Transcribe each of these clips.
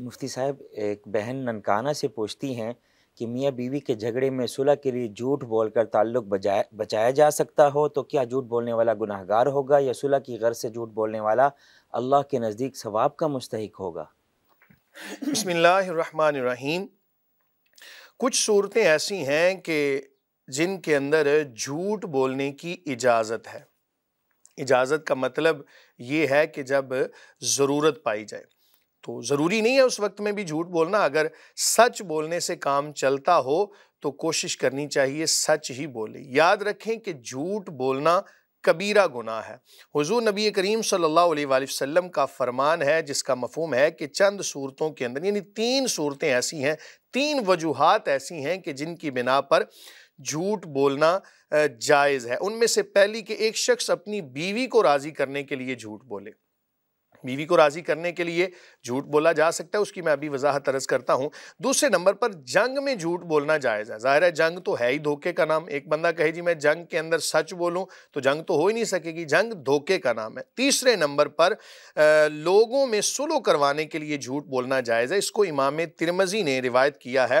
मुफ्ती साहब एक बहन ननकाना से पूछती हैं कि मियाँ बीवी के झगड़े में सुलह के लिए झूठ बोलकर ताल्लुक बजाया बचाया जा सकता हो तो क्या झूठ बोलने वाला गुनाहगार होगा या सुलह की गर्ज से झूठ बोलने वाला अल्लाह के नज़दीक सवाब का मुस्तक होगा बसमीम कुछ सूरतें ऐसी हैं कि जिनके अंदर झूठ बोलने की इजाज़त है इजाज़त का मतलब ये है कि जब ज़रूरत पाई जाए तो ज़रूरी नहीं है उस वक्त में भी झूठ बोलना अगर सच बोलने से काम चलता हो तो कोशिश करनी चाहिए सच ही बोले याद रखें कि झूठ बोलना कबीरा गुनाह है हुजूर नबी करीम सल्लल्लाहु अलैहि वसल्लम का फरमान है जिसका मफहम है कि चंद सूरतों के अंदर यानी तीन सूरतें ऐसी हैं तीन वजूहत ऐसी हैं कि जिनकी बिना पर झूठ बोलना जायज़ है उनमें से पहली कि एक शख्स अपनी बीवी को राज़ी करने के लिए झूठ बोले बीवी को राज़ी करने के लिए झूठ बोला जा सकता है उसकी मैं अभी वजाहत तरज करता हूँ दूसरे नंबर पर जंग में झूठ बोलना जायज़ है ज़ाहिर है जंग तो है ही धोखे का नाम एक बंदा कहे जी मैं जंग के अंदर सच बोलूँ तो जंग तो हो ही नहीं सकेगी जंग धोखे का नाम है तीसरे नंबर पर लोगों में सुलो करवाने के लिए झूठ बोलना जायज़ है इसको इमाम तिरमजी ने रिवायत किया है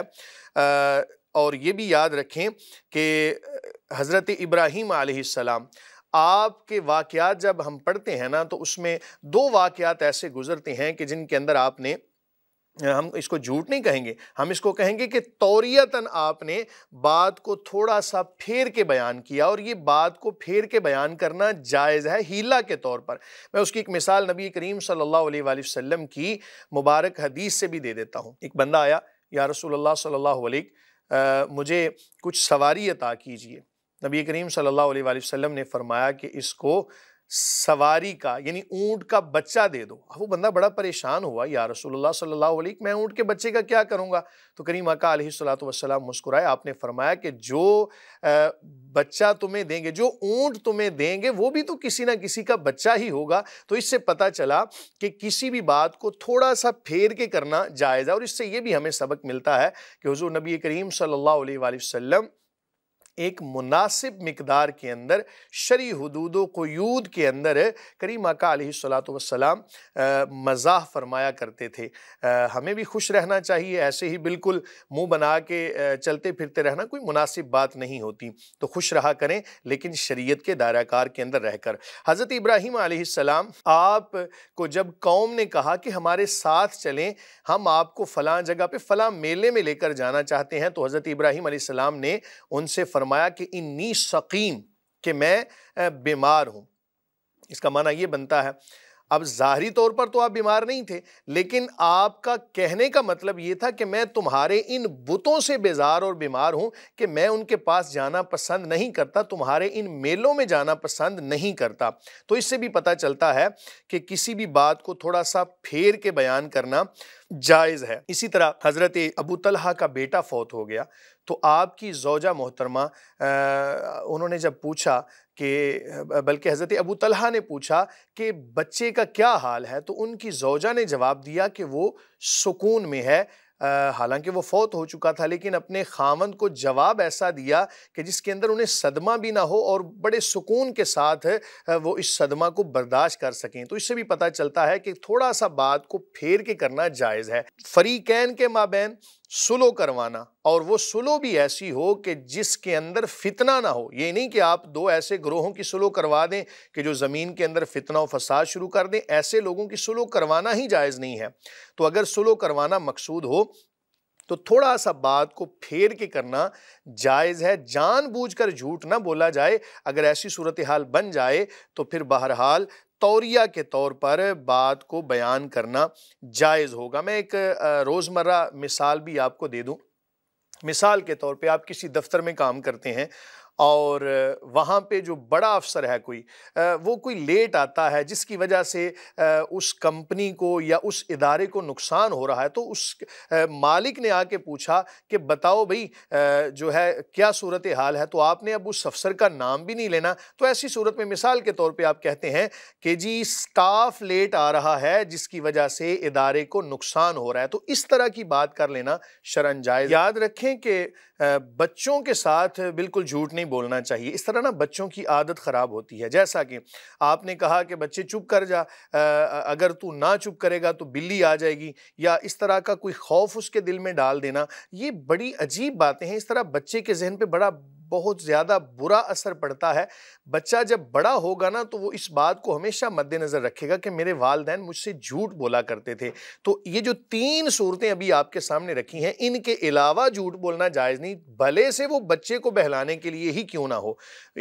और ये भी याद रखें कि हज़रत इब्राहीम आसमाम आपके वाक़ात जब हम पढ़ते हैं ना तो उसमें दो वाक्यात ऐसे गुज़रते हैं कि जिनके अंदर आपने हम इसको झूठ नहीं कहेंगे हम इसको कहेंगे कि तौरीतन आपने बात को थोड़ा सा फेर के बयान किया और ये बात को फेर के बयान करना जायज़ है हीला के तौर पर मैं उसकी एक मिसाल नबी करीम सल्लल्लाहु अलैहि वसल्लम की मुबारक हदीस से भी दे देता हूँ एक बंदा आया या रसूल सल्लल्लाहु अलैहि मुझे कुछ सवारी अता कीजिए नबी करीम सल्लल्लाहु अलैहि वसल्लम ने फरमाया कि इसको सवारी का यानी ऊँट का बच्चा दे दो अब वो बंदा बड़ा परेशान हुआ या रसूलुल्लाह सल्लल्लाहु अलैहि मैं ऊँट के बच्चे का क्या करूँगा तो करीम अका सलाम मुस्कुराए आपने फरमाया कि जो बच्चा तुम्हें देंगे जो ऊँट तुम्हें देंगे वो भी तो किसी ना किसी का बच्चा ही होगा तो इससे पता चला कि किसी भी बात को थोड़ा सा फेर के करना जायज़ है और इससे ये भी हमें सबक मिलता है कि हजूर नबी करीम सल्ला वसम एक मुनासिब मकदार के अंदर शरी हदूद क़यूद के अंदर करीम आका सलाम मजाह फरमाया करते थे आ, हमें भी खुश रहना चाहिए ऐसे ही बिल्कुल मुँह बना के चलते फिरते रहना कोई मुनासिब बात नहीं होती तो खुश रहा करें लेकिन शरीय के दायराकार के अंदर रहकर हज़रत इब्राहिम आसमाम आप को जब कौम ने कहा कि हमारे साथ चलें हम आपको फ़लाँ जगह पर फ़लाँ मेले में लेकर जाना चाहते हैं तो हज़रत इब्राहिम आसमाम ने उनसे फरमा फरमाया कि इन्नी सकीम कि मैं बीमार हूँ इसका माना ये बनता है अब ज़ाहरी तौर पर तो आप बीमार नहीं थे लेकिन आपका कहने का मतलब ये था कि मैं तुम्हारे इन बुतों से बेजार और बीमार हूँ कि मैं उनके पास जाना पसंद नहीं करता तुम्हारे इन मेलों में जाना पसंद नहीं करता तो इससे भी पता चलता है कि किसी भी बात को थोड़ा सा फेर के बयान करना जायज़ है इसी तरह हज़रत अबू तलहा का बेटा फौत हो गया तो आपकी जोजा मोहतरमा उन्होंने जब पूछा कि बल्कि हज़रत अबू तलहा ने पूछा कि बच्चे का क्या हाल है तो उनकी जोजा ने जवाब दिया कि वो सुकून में है हालांकि वो फौत हो चुका था लेकिन अपने खामंद को जवाब ऐसा दिया कि जिसके अंदर उन्हें सदमा भी ना हो और बड़े सुकून के साथ वो इस सदमा को बर्दाश्त कर सकें तो इससे भी पता चलता है कि थोड़ा सा बात को फेर के करना जायज़ है फरीकैन के माबेन सुलो करवाना और वो सुलो भी ऐसी हो कि जिसके अंदर फितना ना हो ये नहीं कि आप दो ऐसे ग्रोहों की सुलो करवा दें कि जो ज़मीन के अंदर फितना व फसाद शुरू कर दें ऐसे लोगों की सुलो करवाना ही जायज़ नहीं है तो अगर सुलो करवाना मकसूद हो तो थोड़ा सा बात को फेर के करना जायज़ है जानबूझकर झूठ ना बोला जाए अगर ऐसी सूरत हाल बन जाए तो फिर बहरहाल तौरिया के तौर पर बात को बयान करना जायज़ होगा मैं एक रोज़मर्रा मिसाल भी आपको दे दूँ मिसाल के तौर पे आप किसी दफ्तर में काम करते हैं और वहाँ पे जो बड़ा अफसर है कोई वो कोई लेट आता है जिसकी वजह से उस कंपनी को या उस इदारे को नुकसान हो रहा है तो उस मालिक ने आके पूछा कि बताओ भाई जो है क्या सूरत हाल है तो आपने अब उस अफसर का नाम भी नहीं लेना तो ऐसी सूरत में मिसाल के तौर पर आप कहते हैं कि जी स्टाफ लेट आ रहा है जिसकी वजह से इदारे को नुकसान हो रहा है तो इस तरह की बात कर लेना शरण जाए याद रखें कि बच्चों के साथ बिल्कुल झूठ नहीं नहीं बोलना चाहिए इस तरह ना बच्चों की आदत ख़राब होती है जैसा कि आपने कहा कि बच्चे चुप कर जा अगर तू ना चुप करेगा तो बिल्ली आ जाएगी या इस तरह का कोई खौफ उसके दिल में डाल देना ये बड़ी अजीब बातें हैं इस तरह बच्चे के जहन पर बड़ा बहुत ज़्यादा बुरा असर पड़ता है बच्चा जब बड़ा होगा ना तो वो इस बात को हमेशा मद्देनज़र रखेगा कि मेरे वालदेन मुझसे झूठ बोला करते थे तो ये जो तीन सूरतें अभी आपके सामने रखी हैं इनके अलावा झूठ बोलना जायज़ नहीं भले से वो बच्चे को बहलाने के लिए ही क्यों ना हो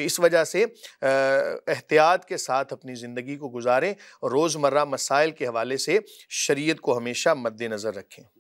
इस वजह से एहतियात के साथ अपनी ज़िंदगी को गुजारें रोज़मर्रा मसाइल के हवाले से शरीयत को हमेशा मद्देनज़र रखें